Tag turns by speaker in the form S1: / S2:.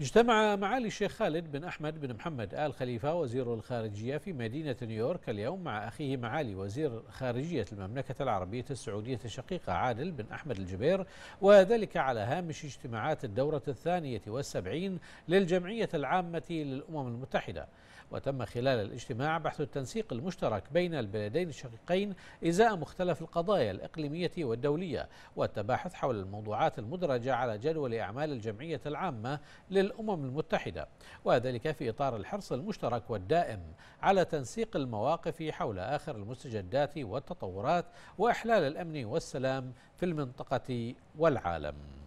S1: اجتمع معالي الشيخ خالد بن أحمد بن محمد آل خليفة وزير الخارجية في مدينة نيويورك اليوم مع أخيه معالي وزير خارجية المملكة العربية السعودية الشقيقة عادل بن أحمد الجبير وذلك على هامش اجتماعات الدورة الثانية والسبعين للجمعية العامة للأمم المتحدة وتم خلال الاجتماع بحث التنسيق المشترك بين البلدين الشقيقين إزاء مختلف القضايا الإقليمية والدولية والتباحث حول الموضوعات المدرجة على جدول أعمال الجمعية العامة لل الأمم المتحدة وذلك في إطار الحرص المشترك والدائم على تنسيق المواقف حول آخر المستجدات والتطورات وإحلال الأمن والسلام في المنطقة والعالم